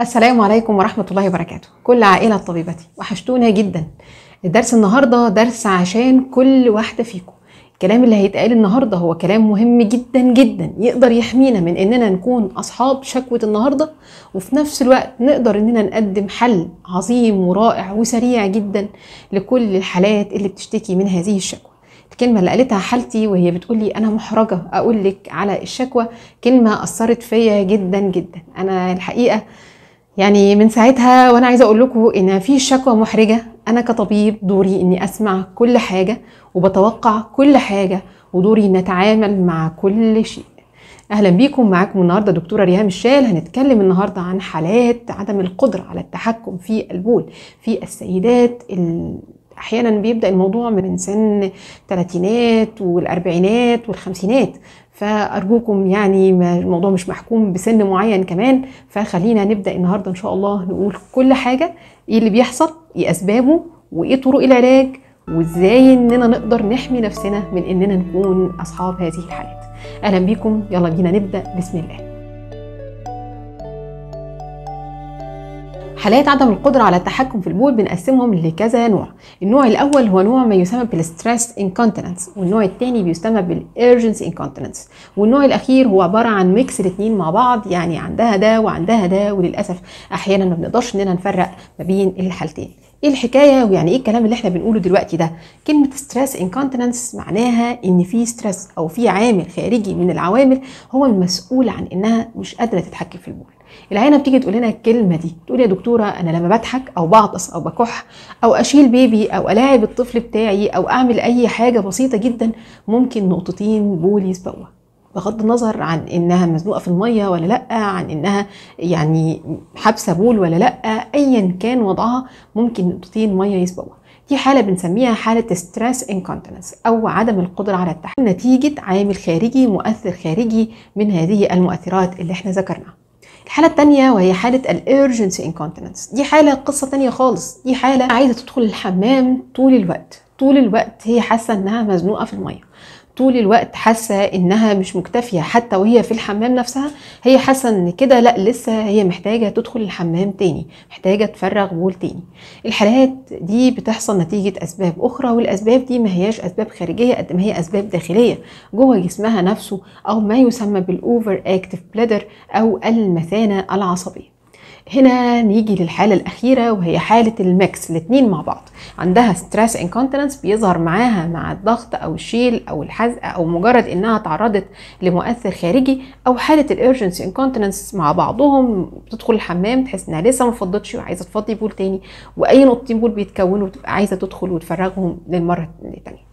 السلام عليكم ورحمة الله وبركاته كل عائلة طبيبتي وحشتونا جدا درس النهاردة درس عشان كل واحدة فيكم الكلام اللي هيتقال النهاردة هو كلام مهم جدا جدا يقدر يحمينا من اننا نكون اصحاب شكوة النهاردة وفي نفس الوقت نقدر اننا نقدم حل عظيم ورائع وسريع جدا لكل الحالات اللي بتشتكي من هذه الشكوى الكلمة اللي قالتها حالتي وهي بتقول لي أنا محرجة أقول لك على الشكوى كلمة أثرت فيا جدا جدا أنا الحقيقة يعني من ساعتها وانا عايزه اقول لكم ان في شكوى محرجه انا كطبيب دوري اني اسمع كل حاجه وبتوقع كل حاجه ودوري ان اتعامل مع كل شيء اهلا بيكم معاكم النهارده دكتوره ريهام الشال هنتكلم النهارده عن حالات عدم القدره على التحكم في البول في السيدات احيانا بيبدا الموضوع من سن الثلاثينات والاربعينات والخمسينات فارجوكم يعني الموضوع مش محكوم بسن معين كمان فخلينا نبدا النهارده ان شاء الله نقول كل حاجه ايه اللي بيحصل ايه اسبابه وايه طرق العلاج وازاي اننا نقدر نحمي نفسنا من اننا نكون اصحاب هذه الحالات اهلا بيكم يلا بينا نبدا بسم الله حالات عدم القدرة على التحكم في البول بنقسمهم لكذا نوع النوع الأول هو نوع ما يسمى بالستريس انكونتيننس والنوع الثاني بيسمى بالإيرجنس انكونتيننس والنوع الأخير هو عبارة عن ميكس الاثنين مع بعض يعني عندها ده وعندها ده وللأسف أحيانا ما بنقدرش إننا نفرق ما بين الحالتين ايه الحكايه ويعني ايه الكلام اللي احنا بنقوله دلوقتي ده كلمه ستريس انكونتيننس معناها ان في ستريس او في عامل خارجي من العوامل هو المسؤول عن انها مش قادره تتحكم في البول العيانه بتيجي تقول لنا الكلمه دي تقول يا دكتوره انا لما بضحك او بعطس او بكح او اشيل بيبي او الاعب الطفل بتاعي او اعمل اي حاجه بسيطه جدا ممكن نقطتين بول يسبقوها بغض النظر عن انها مزنوقه في الميه ولا لا عن انها يعني حابسه بول ولا لا ايا كان وضعها ممكن نقطتين ميه يسبقوها دي حاله بنسميها حاله ستريس انكونتنس او عدم القدره على التحمل نتيجه عامل خارجي مؤثر خارجي من هذه المؤثرات اللي احنا ذكرناها الحاله الثانيه وهي حاله الايرجنسي انكونتيننس دي حاله قصه ثانيه خالص دي حاله عايزه تدخل الحمام طول الوقت طول الوقت هي حاسه انها مزنوقه في الميه طول الوقت حاسه انها مش مكتفيه حتى وهي في الحمام نفسها هي حاسه ان كده لا لسه هي محتاجه تدخل الحمام تاني محتاجه تفرغ بول تاني الحالات دي بتحصل نتيجه اسباب اخرى والاسباب دي ما هياش اسباب خارجيه قد ما هي اسباب داخليه جوه جسمها نفسه او ما يسمى بالاوفر اكتف بلادر او المثانه العصبيه هنا نيجي للحالة الأخيرة وهي حالة الميكس الاتنين مع بعض عندها ستريس انكونتنس بيظهر معاها مع الضغط أو الشيل أو الحزق أو مجرد إنها تعرضت لمؤثر خارجي أو حالة الارجنسي انكونتنس مع بعضهم بتدخل الحمام تحس إنها لسه ما فضتش وعايزة تفضي بول تاني وأي نقطتين بول بيتكونوا وتبقى عايزة تدخل وتفرغهم للمرة التانية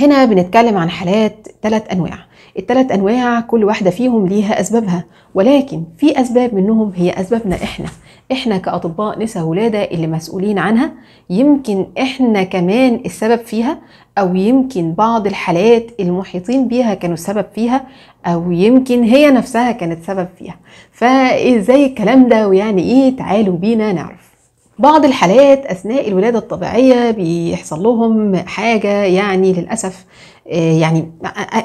هنا بنتكلم عن حالات ثلاث أنواع الثلاث انواع كل واحده فيهم ليها اسبابها ولكن في اسباب منهم هي اسبابنا احنا احنا كاطباء نساء ولاده اللي مسؤولين عنها يمكن احنا كمان السبب فيها او يمكن بعض الحالات المحيطين بيها كانوا السبب فيها او يمكن هي نفسها كانت سبب فيها فازاي الكلام ده ويعني ايه تعالوا بينا نعرف بعض الحالات اثناء الولاده الطبيعيه بيحصل لهم حاجه يعني للاسف آه، يعني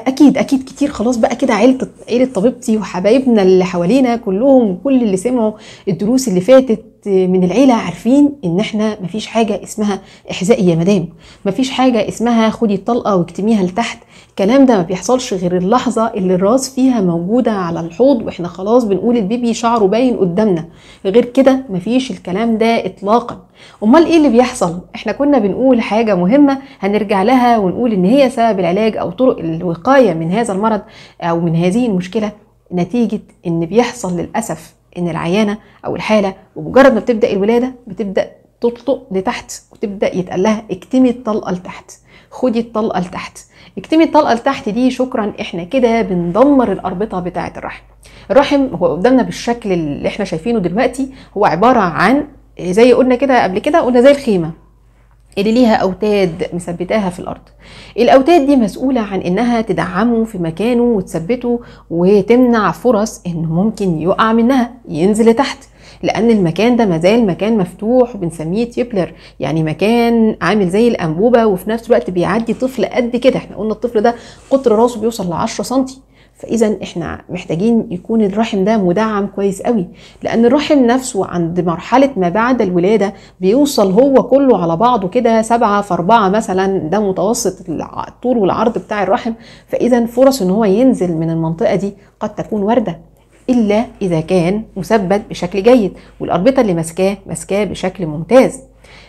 اكيد اكيد كتير خلاص بقى كده عيله عيله طبيبتي وحبايبنا اللي حوالينا كلهم كل اللي سمعوا الدروس اللي فاتت من العيله عارفين ان احنا مفيش حاجه اسمها احزائي يا مدام مفيش حاجه اسمها خدي الطلقه واكتميها لتحت الكلام ده ما بيحصلش غير اللحظه اللي الراس فيها موجوده على الحوض واحنا خلاص بنقول البيبي شعره باين قدامنا غير كده مفيش الكلام ده اطلاقا امال ايه اللي بيحصل احنا كنا بنقول حاجه مهمه هنرجع لها ونقول ان هي سبب العلاج او طرق الوقايه من هذا المرض او من هذه المشكله نتيجه ان بيحصل للاسف ان العيانه او الحاله بمجرد ما بتبدا الولاده بتبدا تطلق لتحت وتبدا يتقال لها اكتمي الطلقه لتحت خدي الطلقه لتحت اكتمي الطلقه لتحت دي شكرا احنا كده بندمر الاربطه بتاعه الرحم الرحم هو قدامنا بالشكل اللي احنا شايفينه دلوقتي هو عباره عن زي قلنا كده قبل كده قلنا زي الخيمه اللي ليها أوتاد مثبتاها في الأرض الأوتاد دي مسؤولة عن إنها تدعمه في مكانه وتثبته وتمنع فرص إنه ممكن يقع منها ينزل لتحت لأن المكان ده مازال مكان مفتوح وبنسميه تيبلر يعني مكان عامل زي الأنبوبة وفي نفس الوقت بيعدي طفل قد كده احنا قلنا الطفل ده قطر راسه بيوصل ل 10 سنتي فاذا احنا محتاجين يكون الرحم ده مدعم كويس قوي لان الرحم نفسه عند مرحله ما بعد الولاده بيوصل هو كله على بعضه كده سبعة في أربعة مثلا ده متوسط الطول والعرض بتاع الرحم فاذا فرص ان هو ينزل من المنطقه دي قد تكون وارده الا اذا كان مثبت بشكل جيد والاربطه اللي ماسكاه ماسكاه بشكل ممتاز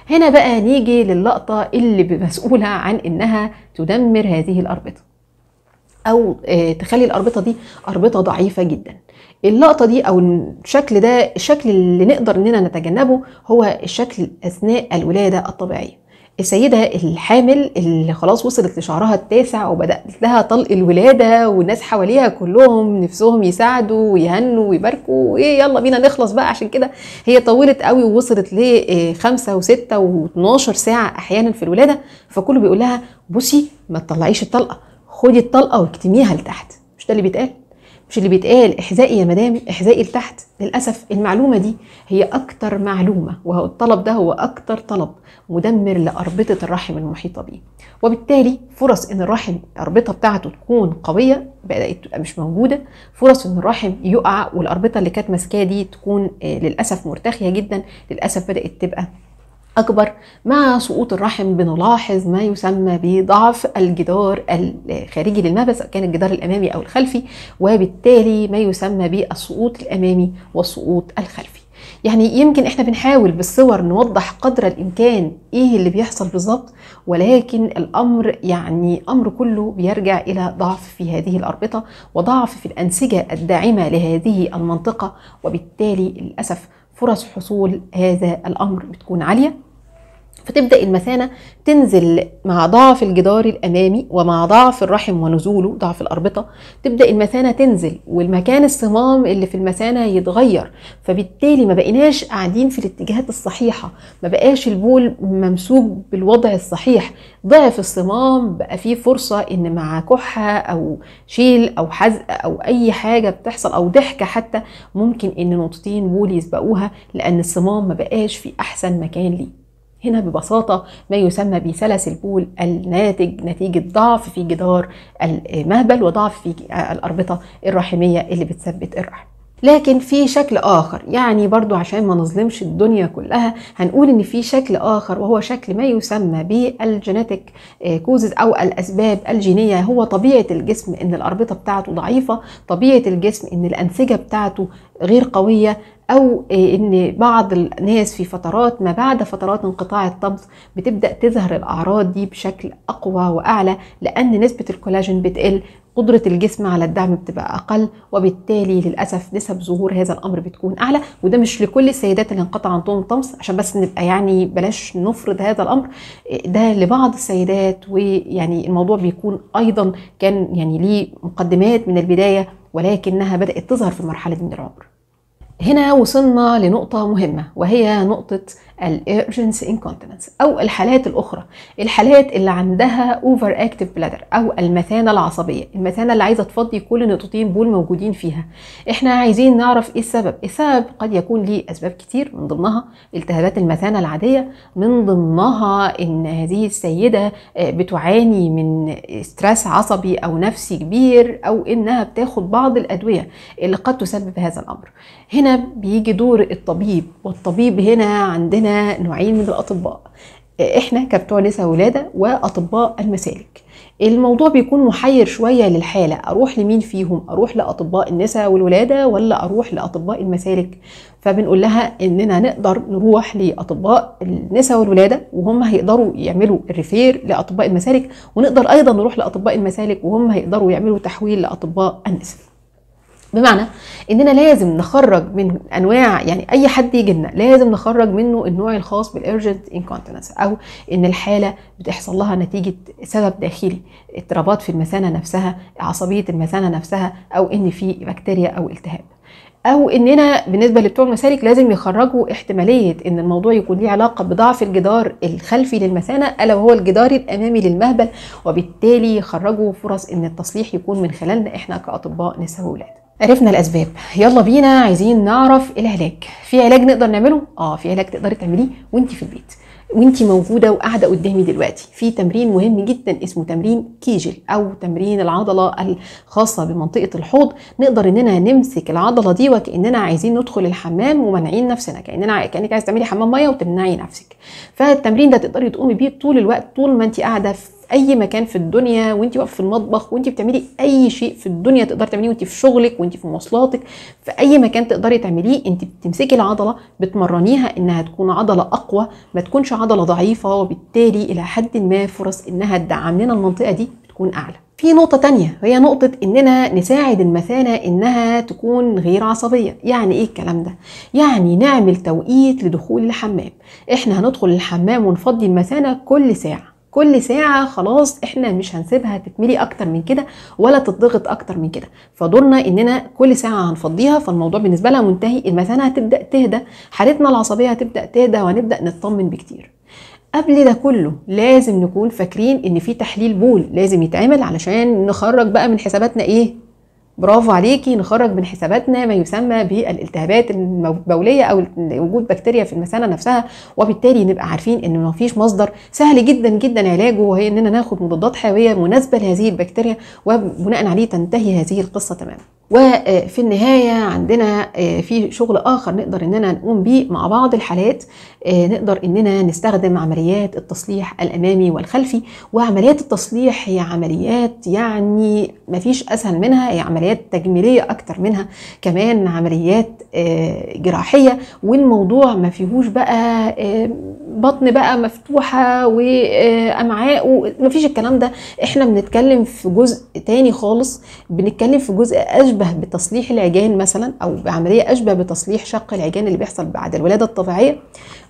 هنا بقى نيجي للقطه اللي مسؤوله عن انها تدمر هذه الاربطه او آه، تخلي الاربطه دي اربطه ضعيفه جدا اللقطه دي او الشكل ده الشكل اللي نقدر اننا نتجنبه هو الشكل اثناء الولاده الطبيعيه السيدة الحامل اللي خلاص وصلت لشعرها التاسع وبدأت لها طلق الولادة والناس حواليها كلهم نفسهم يساعدوا ويهنوا ويباركوا وايه يلا بينا نخلص بقى عشان كده هي طولت قوي ووصلت لخمسة آه، وستة و12 ساعة أحيانا في الولادة فكله بيقول لها بصي ما تطلعيش الطلقة خدي الطلقه واكتميها لتحت مش ده اللي بيتقال مش اللي بيتقال احزائي يا مدام احزائي لتحت للاسف المعلومه دي هي اكتر معلومه والطلب ده هو اكتر طلب مدمر لاربطه الرحم المحيطه بيه وبالتالي فرص ان الرحم الاربطه بتاعته تكون قويه بدات تبقى مش موجوده فرص ان الرحم يقع والاربطه اللي كانت ماسكاه دي تكون آه، للاسف مرتخيه جدا للاسف بدات تبقى أكبر مع سقوط الرحم بنلاحظ ما يسمى بضعف الجدار الخارجي للمهبل سواء كان الجدار الأمامي أو الخلفي وبالتالي ما يسمى بالسقوط الأمامي والسقوط الخلفي يعني يمكن احنا بنحاول بالصور نوضح قدر الامكان ايه اللي بيحصل بالظبط ولكن الامر يعني امر كله بيرجع الى ضعف في هذه الاربطه وضعف في الانسجه الداعمه لهذه المنطقه وبالتالي للاسف فرص حصول هذا الامر بتكون عاليه فتبدا المثانه تنزل مع ضعف الجدار الامامي ومع ضعف الرحم ونزوله ضعف الاربطه تبدا المثانه تنزل والمكان الصمام اللي في المثانه يتغير فبالتالي ما بقيناش قاعدين في الاتجاهات الصحيحه ما بقاش البول ممسوك بالوضع الصحيح ضعف الصمام بقى فيه فرصه ان مع كحه او شيل او حزق او اي حاجه بتحصل او ضحكه حتى ممكن ان نقطتين بول يسبقوها لان الصمام ما بقاش في احسن مكان ليه هنا ببساطة ما يسمى بسلس البول الناتج نتيجة ضعف في جدار المهبل وضعف في الأربطة الرحمية اللي بتثبت الرحم لكن في شكل آخر يعني برضو عشان ما نظلمش الدنيا كلها هنقول إن في شكل آخر وهو شكل ما يسمى بالجينيتك آه، كوزز أو الأسباب الجينية هو طبيعة الجسم إن الأربطة بتاعته ضعيفة طبيعة الجسم إن الأنسجة بتاعته غير قوية او آه، ان بعض الناس في فترات ما بعد فترات انقطاع الطبخ بتبدا تظهر الاعراض دي بشكل اقوى واعلى لان نسبه الكولاجين بتقل قدرة الجسم على الدعم بتبقى أقل وبالتالي للأسف نسب ظهور هذا الأمر بتكون أعلى وده مش لكل السيدات اللي انقطع عندهم طمس عشان بس نبقى يعني بلاش نفرض هذا الأمر ده لبعض السيدات ويعني الموضوع بيكون أيضا كان يعني ليه مقدمات من البداية ولكنها بدأت تظهر في مرحلة من العمر هنا وصلنا لنقطة مهمة وهي نقطة الارجنس انكونتيننس أو الحالات الأخرى الحالات اللي عندها اوفر اكتف بلادر أو المثانة العصبية المثانة اللي عايزة تفضي كل النقطتين بول موجودين فيها احنا عايزين نعرف ايه السبب السبب قد يكون ليه أسباب كتير من ضمنها التهابات المثانة العادية من ضمنها إن هذه السيدة آه، بتعاني من ستريس عصبي أو نفسي كبير أو إنها بتاخد بعض الأدوية اللي قد تسبب هذا الأمر هنا بيجي دور الطبيب والطبيب هنا عندنا نوعين من الاطباء احنا كبتوع نساء ولاده واطباء المسالك الموضوع بيكون محير شويه للحاله اروح لمين فيهم اروح لاطباء النساء والولاده ولا اروح لاطباء المسالك فبنقول لها اننا نقدر نروح لاطباء النساء والولاده وهم هيقدروا يعملوا الريفير لاطباء المسالك ونقدر ايضا نروح لاطباء المسالك وهم هيقدروا يعملوا تحويل لاطباء النساء بمعنى اننا لازم نخرج من انواع يعني اي حد يجي لنا لازم نخرج منه النوع الخاص بالارجنت انكونتنس او ان الحاله بتحصل لها نتيجه سبب داخلي اضطرابات في المثانه نفسها عصبيه المثانه نفسها او ان في بكتيريا او التهاب او اننا بالنسبه لبتوع المسالك لازم يخرجوا احتماليه ان الموضوع يكون ليه علاقه بضعف الجدار الخلفي للمثانه الا وهو الجدار الامامي للمهبل وبالتالي يخرجوا فرص ان التصليح يكون من خلالنا احنا كاطباء نساء واولاد عرفنا الاسباب يلا بينا عايزين نعرف العلاج في علاج نقدر نعمله اه في علاج تقدري تعمليه وانت في البيت وانت موجوده وقاعده قدامي دلوقتي في تمرين مهم جدا اسمه تمرين كيجل او تمرين العضله الخاصه بمنطقه الحوض نقدر اننا نمسك العضله دي وكاننا عايزين ندخل الحمام ومانعين نفسنا كاننا كانك عايز تعملي حمام ميه وتمنعي نفسك فالتمرين ده تقدري تقومي بيه طول الوقت طول ما انت قاعده في اي مكان في الدنيا وانت واقفه في المطبخ وانت بتعملي اي شيء في الدنيا تقدري تعمليه وانت في شغلك وانت في مواصلاتك في اي مكان تقدري تعمليه انت بتمسكي العضله بتمرنيها انها تكون عضله اقوى ما تكونش عضله ضعيفه وبالتالي الى حد ما فرص انها تدعم لنا المنطقه دي بتكون اعلى في نقطة تانية وهي نقطة إننا نساعد المثانة إنها تكون غير عصبية، يعني إيه الكلام ده؟ يعني نعمل توقيت لدخول الحمام، إحنا هندخل الحمام ونفضي المثانة كل ساعة، كل ساعه خلاص احنا مش هنسيبها تتملي اكتر من كده ولا تتضغط اكتر من كده فدورنا اننا كل ساعه هنفضيها فالموضوع بالنسبه لها منتهي المثانه هتبدا تهدى حالتنا العصبيه هتبدا تهدى وهنبدا نطمن بكتير قبل ده كله لازم نكون فاكرين ان في تحليل بول لازم يتعمل علشان نخرج بقى من حساباتنا ايه برافو عليكي نخرج من حساباتنا ما يسمى بالالتهابات البوليه او وجود بكتيريا في المثانه نفسها وبالتالي نبقى عارفين ان ما فيش مصدر سهل جدا جدا علاجه وهي اننا ناخد مضادات حيويه مناسبه لهذه البكتيريا وبناء عليه تنتهي هذه القصه تماما وفي النهاية عندنا آه، في شغل آخر نقدر إننا نقوم بيه مع بعض الحالات آه، نقدر إننا نستخدم عمليات التصليح الأمامي والخلفي وعمليات التصليح هي عمليات يعني مفيش أسهل منها هي عمليات تجميلية أكتر منها كمان عمليات آه، جراحية والموضوع ما فيهوش بقى بطن بقى مفتوحة وأمعاء مفيش الكلام ده إحنا بنتكلم في جزء تاني خالص بنتكلم في جزء أشبه أشبه بتصليح العجان مثلا أو بعملية أشبه بتصليح شق العجان اللي بيحصل بعد الولادة الطبيعية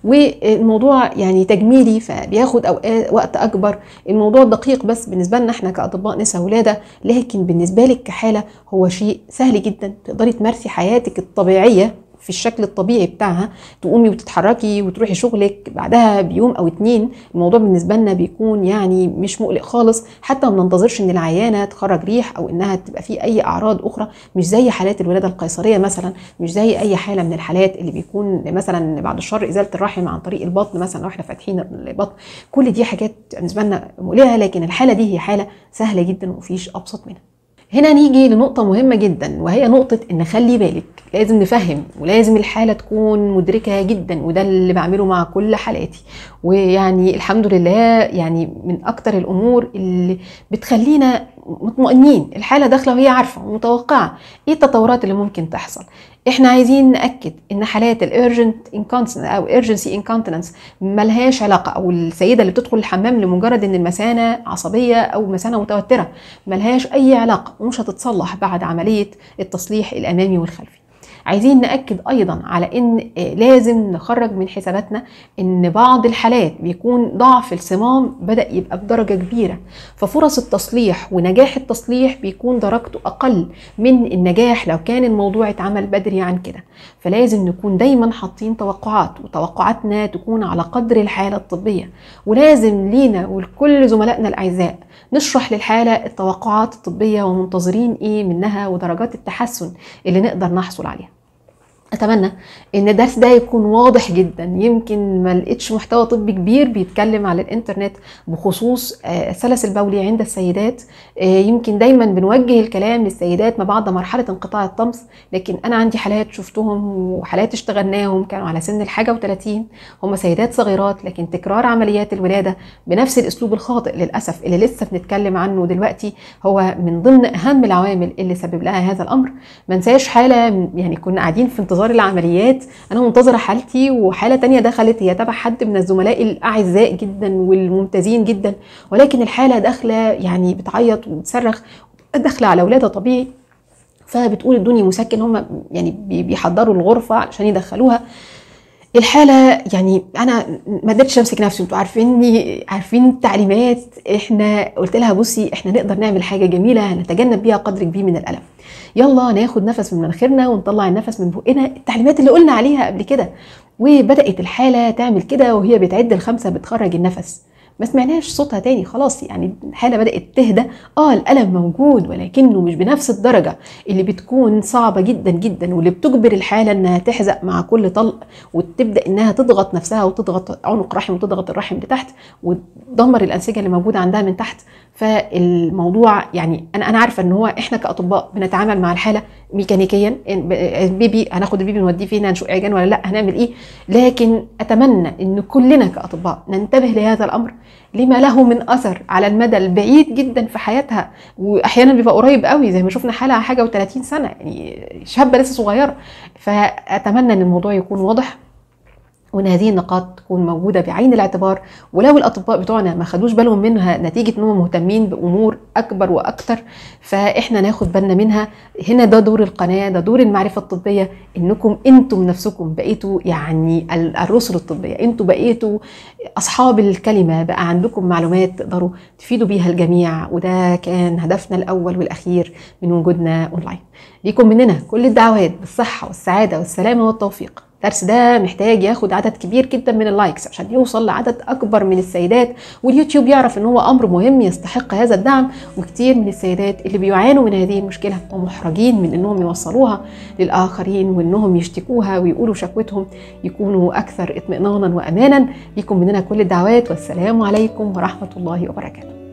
والموضوع يعني تجميلي فبياخد أوقات وقت أكبر الموضوع دقيق بس بالنسبة لنا احنا كأطباء نساء ولادة لكن بالنسبة لك كحالة هو شيء سهل جدا تقدري تمارسي حياتك الطبيعية في الشكل الطبيعي بتاعها تقومي وتتحركي وتروحي شغلك بعدها بيوم او اتنين الموضوع بالنسبه لنا بيكون يعني مش مقلق خالص حتى ما بننتظرش ان العيانه تخرج ريح او انها تبقى في اي اعراض اخرى مش زي حالات الولاده القيصريه مثلا مش زي اي حاله من الحالات اللي بيكون مثلا بعد الشر ازاله الرحم عن طريق البطن مثلا واحنا فاتحين البطن كل دي حاجات بالنسبه لنا مقلقه لكن الحاله دي هي حاله سهله جدا ومفيش ابسط منها هنا نيجي لنقطة مهمة جدا وهي نقطة إن خلي بالك لازم نفهم ولازم الحالة تكون مدركة جدا وده اللي بعمله مع كل حالاتي ويعني الحمد لله يعني من أكتر الأمور اللي بتخلينا مطمئنين الحالة داخلة وهي عارفة ومتوقعة إيه التطورات اللي ممكن تحصل احنا عايزين ناكد ان حالات الارجنت انكونسنس او ايرجنسي انكونتنس ملهاش علاقه او السيده اللي بتدخل الحمام لمجرد ان المثانه عصبيه او مثانه متوتره ملهاش اي علاقه ومش هتتصلح بعد عمليه التصليح الامامي والخلفي عايزين ناكد ايضا على ان آه، لازم نخرج من حساباتنا ان بعض الحالات بيكون ضعف الصمام بدا يبقى بدرجه كبيره ففرص التصليح ونجاح التصليح بيكون درجته اقل من النجاح لو كان الموضوع اتعمل بدري عن كده فلازم نكون دايما حاطين توقعات وتوقعاتنا تكون على قدر الحاله الطبيه ولازم لينا ولكل زملائنا الاعزاء نشرح للحاله التوقعات الطبيه ومنتظرين ايه منها ودرجات التحسن اللي نقدر نحصل عليها اتمنى ان الدرس ده يكون واضح جدا يمكن ما لقيتش محتوى طبي كبير بيتكلم على الانترنت بخصوص آه، السلس البولي عند السيدات آه، يمكن دايما بنوجه الكلام للسيدات ما بعد مرحله انقطاع الطمس لكن انا عندي حالات شفتهم وحالات اشتغلناهم كانوا على سن الحاجه و30 هم سيدات صغيرات لكن تكرار عمليات الولاده بنفس الاسلوب الخاطئ للاسف اللي لسه بنتكلم عنه دلوقتي هو من ضمن اهم العوامل اللي سبب لها هذا الامر ما انساش حاله يعني كنا قاعدين في انتظار انتظار العمليات انا منتظره حالتي وحاله تانية دخلت هي تبع حد من الزملاء الاعزاء جدا والممتازين جدا ولكن الحاله داخله يعني بتعيط وبتصرخ داخله على اولادها طبيعي فبتقول ادوني مسكن هم يعني بيحضروا الغرفه علشان يدخلوها الحالة يعني أنا ما قدرتش أمسك نفسي أنتوا عارفيني عارفين التعليمات إحنا قلت لها بصي إحنا نقدر نعمل حاجة جميلة نتجنب بيها قدر كبير من الألم يلا ناخد نفس من مناخيرنا ونطلع النفس من بقنا التعليمات اللي قلنا عليها قبل كده وبدأت الحالة تعمل كده وهي بتعد الخمسة بتخرج النفس ما سمعناش صوتها تاني خلاص يعني الحالة بدأت تهدى اه الألم موجود ولكنه مش بنفس الدرجة اللي بتكون صعبة جدا جدا واللي بتجبر الحالة انها تحزق مع كل طلق وتبدأ انها تضغط نفسها وتضغط عنق رحم وتضغط الرحم لتحت وتدمر الأنسجة اللي موجودة عندها من تحت فالموضوع يعني انا انا عارفه ان هو احنا كاطباء بنتعامل مع الحاله ميكانيكيا البيبي هناخد البيبي نوديه فين هنشق عيجان ولا لا هنعمل ايه لكن اتمنى ان كلنا كاطباء ننتبه لهذا الامر لما له من اثر على المدى البعيد جدا في حياتها واحيانا بيبقى قريب قوي زي ما شفنا حاله حاجه و30 سنه يعني شابه لسه صغيره فاتمنى ان الموضوع يكون واضح وان هذه النقاط تكون موجوده بعين الاعتبار ولو الاطباء بتوعنا ما خدوش بالهم منها نتيجه انهم مهتمين بامور اكبر واكثر فاحنا ناخد بالنا منها هنا ده دور القناه ده دور المعرفه الطبيه انكم انتم نفسكم بقيتوا يعني الرسل الطبيه انتم بقيتوا اصحاب الكلمه بقى عندكم معلومات تقدروا تفيدوا بيها الجميع وده كان هدفنا الاول والاخير من وجودنا اونلاين ليكم مننا كل الدعوات بالصحه والسعاده والسلامه والتوفيق الدرس ده محتاج ياخد عدد كبير جدا من اللايكس عشان يوصل لعدد اكبر من السيدات واليوتيوب يعرف ان هو امر مهم يستحق هذا الدعم وكتير من السيدات اللي بيعانوا من هذه المشكله ومحرجين من انهم يوصلوها للاخرين وانهم يشتكوها ويقولوا شكوتهم يكونوا اكثر اطمئنانا وامانا ليكم مننا كل الدعوات والسلام عليكم ورحمه الله وبركاته